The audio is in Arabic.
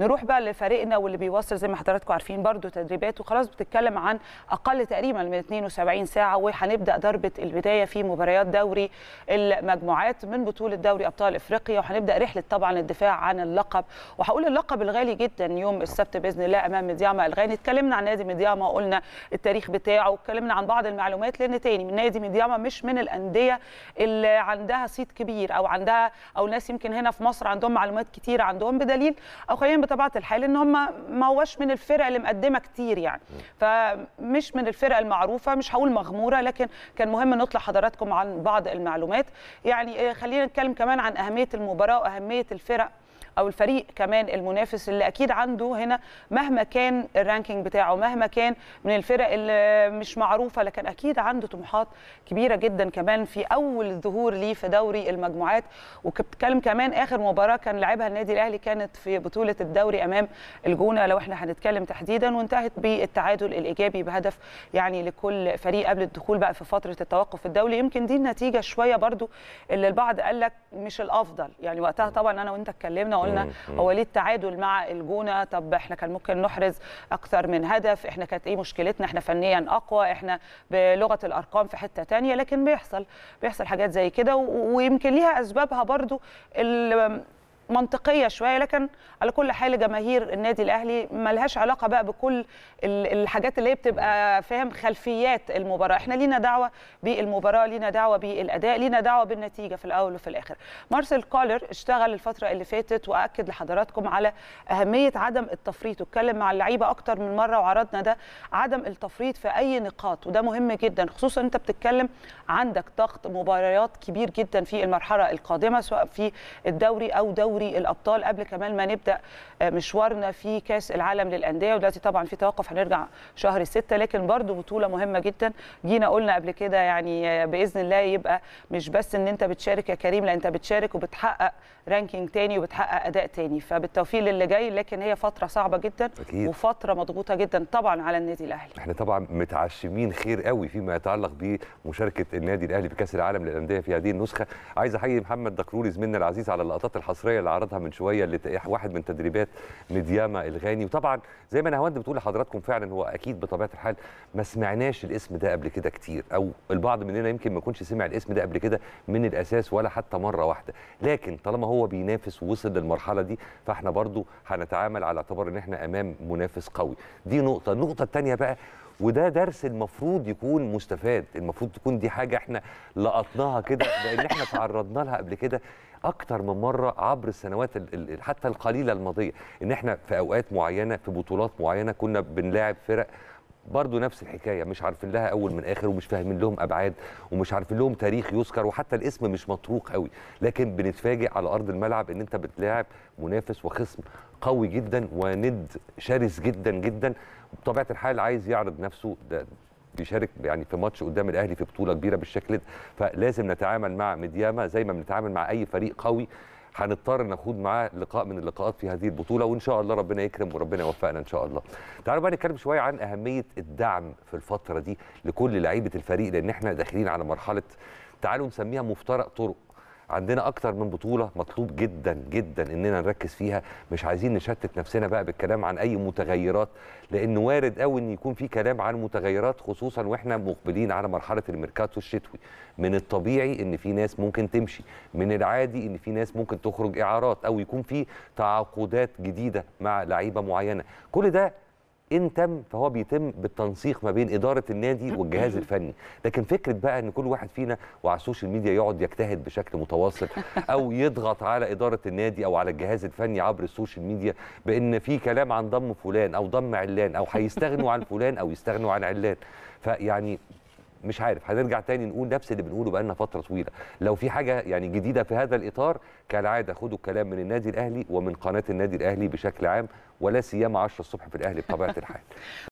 نروح بقى لفريقنا واللي بيوصل زي ما حضراتكم عارفين برضو تدريبات وخلاص بتتكلم عن اقل تقريبا من 72 ساعه وهنبدا ضربه البدايه في مباريات دوري المجموعات من بطوله دوري ابطال افريقيا وهنبدا رحله طبعا الدفاع عن اللقب وهقول اللقب الغالي جدا يوم السبت باذن الله امام مدياما الغاني اتكلمنا عن نادي مدياما وقلنا التاريخ بتاعه واتكلمنا عن بعض المعلومات لان تاني من نادي مدياما مش من الانديه اللي عندها صيت كبير او عندها او ناس يمكن هنا في مصر عندهم معلومات كتير عندهم بدليل او خلينا بطبيعه الحال ان هم ما هوش من الفرق اللي مقدمه كتير يعني فمش من الفرق المعروفه مش هقول مغموره لكن كان مهم نطلع حضراتكم عن بعض المعلومات يعني آه، خلينا نتكلم كمان عن اهميه المباراه واهميه الفرق او الفريق كمان المنافس اللي اكيد عنده هنا مهما كان الرانكينج بتاعه مهما كان من الفرق اللي مش معروفه لكن اكيد عنده طموحات كبيره جدا كمان في اول ظهور ليه في دوري المجموعات وبتتكلم كمان اخر مباراه كان لعبها النادي الاهلي كانت في بطوله الدوري امام الجونه لو احنا هنتكلم تحديدا وانتهت بالتعادل الايجابي بهدف يعني لكل فريق قبل الدخول بقى في فتره التوقف الدولي يمكن دي النتيجه شويه برضو اللي البعض قال لك مش الافضل يعني وقتها طبعا انا وانت اتكلمنا وقلنا قلنا هو ليه التعادل مع الجونه طب احنا كان ممكن نحرز اكثر من هدف احنا كانت ايه مشكلتنا احنا فنيا اقوى احنا بلغه الارقام في حته ثانيه لكن بيحصل بيحصل حاجات زي كده ويمكن ليها اسبابها برضو منطقيه شويه لكن على كل حال جماهير النادي الاهلي ملهاش علاقه بقى بكل الحاجات اللي هي بتبقى فاهم خلفيات المباراه احنا لينا دعوه بالمباراه لينا دعوه بالاداء لينا دعوه بالنتيجه في الاول وفي الاخر مارسيل كولر اشتغل الفتره اللي فاتت واكد لحضراتكم على اهميه عدم التفريط واتكلم مع اللعيبه اكتر من مره وعرضنا ده عدم التفريط في اي نقاط وده مهم جدا خصوصا انت بتتكلم عندك ضغط مباريات كبير جدا في المرحله القادمه سواء في الدوري او دوري دوري الابطال قبل كمان ما نبدا آه، مشوارنا في كاس العالم للانديه ودلوقتي طبعا في توقف هنرجع شهر 6 لكن برضو بطوله مهمه جدا جينا قلنا قبل كده يعني آه، باذن الله يبقى مش بس ان انت بتشارك يا كريم لا انت بتشارك وبتحقق رانكينج تاني وبتحقق اداء تاني فبالتوفيق للي جاي لكن هي فتره صعبه جدا أكيد. وفتره مضغوطه جدا طبعا على النادي الاهلي احنا طبعا متعشمين خير قوي فيما يتعلق بمشاركه النادي الاهلي في كاس العالم للانديه في هذه النسخه عايز احيي محمد دكروري زميلنا العزيز على اللقطات الحصريه اللي اللي عرضها من شويه اللي واحد من تدريبات مدياما الغاني وطبعا زي ما نهاوند بتقول لحضراتكم فعلا هو اكيد بطبيعه الحال ما سمعناش الاسم ده قبل كده كتير او البعض مننا يمكن ما يكونش سمع الاسم ده قبل كده من الاساس ولا حتى مره واحده لكن طالما هو بينافس ووصل للمرحله دي فاحنا برضو هنتعامل على اعتبار ان احنا امام منافس قوي دي نقطه النقطه الثانيه بقى وده درس المفروض يكون مستفاد المفروض تكون دي حاجه احنا لقطناها كده لان احنا تعرضنا لها قبل كده اكتر من مره عبر السنوات حتى القليله الماضيه ان احنا في اوقات معينه في بطولات معينه كنا بنلاعب فرق برضو نفس الحكايه مش عارفين لها اول من اخر ومش فاهمين لهم ابعاد ومش عارفين لهم تاريخ يذكر وحتى الاسم مش مطروق قوي لكن بنتفاجئ على ارض الملعب ان انت بتلاعب منافس وخصم قوي جدا وند شرس جدا جدا بطبيعه الحال عايز يعرض نفسه ده بيشارك يعني في ماتش قدام الاهلي في بطوله كبيره بالشكل ده فلازم نتعامل مع مدياما زي ما بنتعامل مع اي فريق قوي هنضطر نخوض معاه لقاء من اللقاءات في هذه البطوله وان شاء الله ربنا يكرم وربنا يوفقنا ان شاء الله. تعالوا بقى نتكلم شويه عن اهميه الدعم في الفتره دي لكل لعيبه الفريق لان احنا داخلين على مرحله تعالوا نسميها مفترق طرق عندنا اكتر من بطوله مطلوب جدا جدا اننا نركز فيها مش عايزين نشتت نفسنا بقى بالكلام عن اي متغيرات لان وارد قوي ان يكون في كلام عن متغيرات خصوصا واحنا مقبلين على مرحله الميركاتو الشتوي من الطبيعي ان في ناس ممكن تمشي من العادي ان في ناس ممكن تخرج اعارات او يكون في تعاقدات جديده مع لعيبه معينه كل ده ان تم فهو بيتم بالتنسيق ما بين اداره النادي والجهاز الفني لكن فكره بقى ان كل واحد فينا وعلى السوشيال ميديا يقعد يجتهد بشكل متواصل او يضغط على اداره النادي او على الجهاز الفني عبر السوشيال ميديا بان في كلام عن ضم فلان او ضم علان او هيستغنوا عن فلان او يستغنوا عن علان فيعني مش عارف هنرجع تاني نقول نفس اللي بنقوله بقالنا فتره طويله لو في حاجه يعني جديده في هذا الاطار كالعاده خدوا الكلام من النادي الاهلي ومن قناه النادي الاهلي بشكل عام ولا سيما 10 الصبح في الاهلي بطبيعه الحال